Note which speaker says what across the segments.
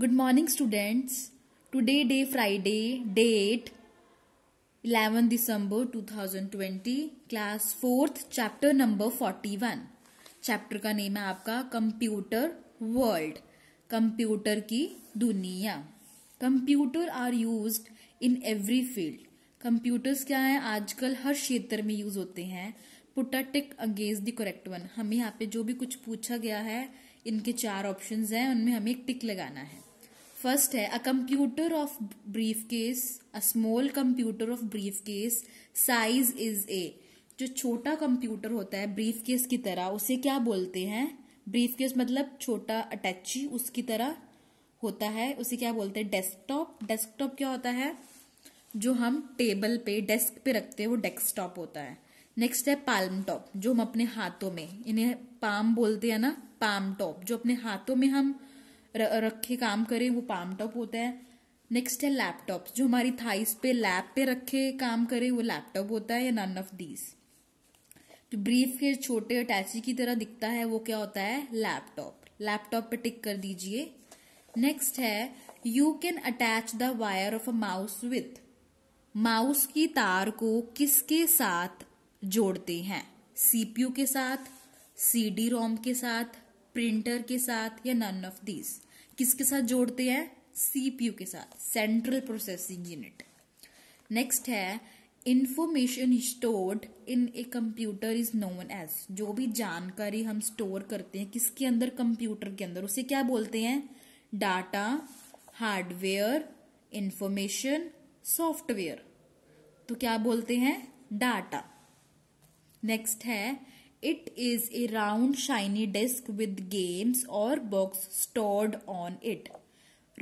Speaker 1: good morning students today day Friday date 11 December 2020 class fourth chapter number 41 chapter का name है आपका computer world computer की दुनिया computer are used in every field computers क्या है आजकल हर क्षेत्र में यूज होते हैं put a tick against the correct one हमें यहाँ पे जो भी कुछ पूछा गया है इनके चार ऑप्शंस हैं उनमें हमें एक टिक लगाना है फर्स्ट है a computer of brief case a small computer of brief case size is a जो छोटा कंप्यूटर होता है ब्रीफ केस की तरह उसे क्या बोलते हैं ब्रीफ केस मतलब छोटा अटैची उसकी तरह होता है उसे क्या बोलते हैं डेस्कटॉप डेस्कटॉप क्या होता है जो हम टेबल पे डेस्क पे रखते हैं वो डेस्कटॉप होता है नेक्स्ट है पाल्म टॉप जो हम अपने हाथों में इन्हें पाम बोलते हैं ना पाम टॉप जो अपने हाथों में हम रख के काम करें वो पाम टॉप होता है नेक्स्ट है लैपटॉप जो हमारी थाइस पे लैप पे रखे काम करें वो लैपटॉप होता है या नन ऑफ दीज जो ब्रीफ के छोटे अटैची की तरह दिखता है वो क्या होता है लैपटॉप लैपटॉप पे टिक कर दीजिए नेक्स्ट है you can attach the wire of a mouse with mouse की तार को किसके साथ जोड़ते हैं सीपीयू के साथ सीडी रोम के साथ प्रिंटर के साथ या नन ऑफ दीज किसके साथ जोड़ते हैं सीपीयू के साथ सेंट्रल प्रोसेसिंग यूनिट नेक्स्ट है information stored in a computer is known as जो भी जानकारी हम स्टोर करते हैं किसके अंदर कंप्यूटर के अंदर उसे क्या बोलते हैं डाटा हार्डवेयर इंफॉर्मेशन सॉफ्टवेयर तो क्या बोलते हैं डाटा नेक्स्ट है it is a round shiny disc with games और books stored on it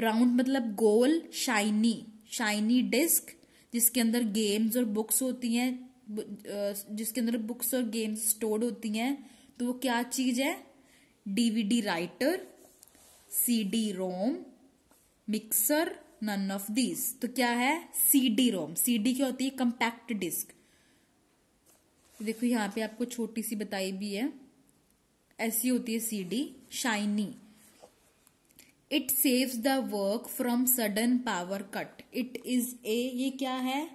Speaker 1: round मतलब गोल शाइनी शाइनी डिस्क जिसके अंदर गेम्स और बुक्स होती हैं जिसके अंदर बुक्स और गेम्स स्टोर्ड होती हैं तो वो क्या चीज है DVD writer CD ROM mixer none of these तो क्या है सीडी रोम सीडी क्या होती है कंपैक्ट डिस्क देखो यहाँ पे आपको छोटी सी बताई भी है ऐसी होती है CD shiny it saves the work from sudden power cut it is a ये क्या है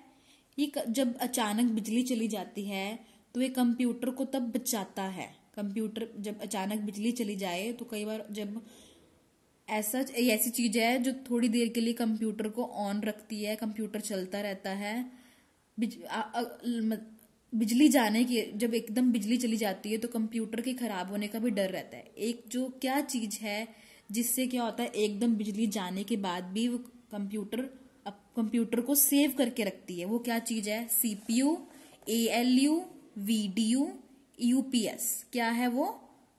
Speaker 1: ये जब अचानक बिजली चली जाती है तो ये कंप्यूटर को तब बचाता है कंप्यूटर जब अचानक बिजली चली जाए तो कई बार जब ऐसा ऐसी चीज है जो थोड़ी देर के लिए कंप्यूटर को ऑन रखती है कंप्यूटर चलता रहता है बिजली जाने की जब एकदम बिजली चली जाती है तो कंप्यूटर के खराब होने का भी डर रहता है एक जो क्या चीज़ है जिससे क्या होता है एकदम बिजली जाने के बाद भी वो कंप्यूटर कंप्यूटर को सेव करके रखती है वो क्या चीज़ है C P U A L U V D U U P S क्या है वो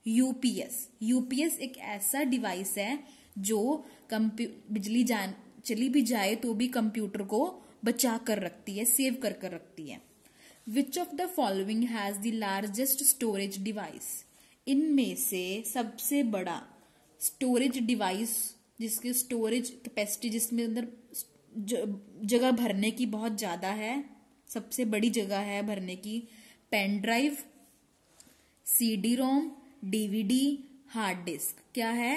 Speaker 1: यूपीएस यूपीएस एक ऐसा डिवाइस है जो कंप्यू बिजली जान चली भी जाए तो भी कंप्यूटर को बचा कर रखती है सेव कर कर रखती है which of the following has the largest storage device इनमें से सबसे बड़ा स्टोरेज डिवाइस जिसकी स्टोरेज कैपेसिटी जिसमें अंदर जगह भरने की बहुत ज़्यादा है सबसे बड़ी जगह है भरने की pen drive C D ROM DVD hard disk क्या है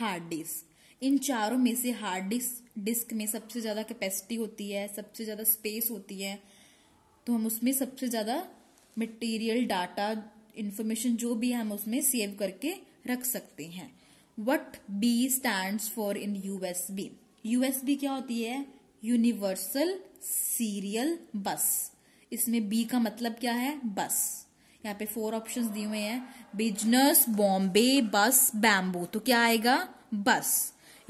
Speaker 1: हार्ड डिस्क इन चारों में से हार्ड डिस्क डिस्क में सबसे ज़्यादा कैपेसिटी होती है सबसे ज़्यादा स्पेस होती है तो हम उसमें सबसे ज़्यादा मटेरियल डाटा इन्फॉर्मेशन जो भी है हम उसमें सेव करके रख सकते हैं what B stand for in USB USB क्या होती है यूनिवर्सल सीरियल बस इसमें बी का मतलब क्या है बस यहाँ पे फोर ऑप्शंस दिए हुए हैं बिजनेस बॉम्बे बस बैम्बू तो क्या आएगा बस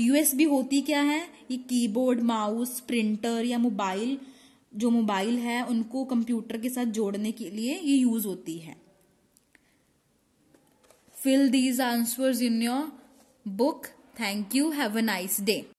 Speaker 1: यूएसबी होती क्या है ये कीबोर्ड माउस प्रिंटर या मोबाइल जो मोबाइल है उनको कंप्यूटर के साथ जोड़ने के लिए ये यूज होती है fill these answers in your book thank you have a nice day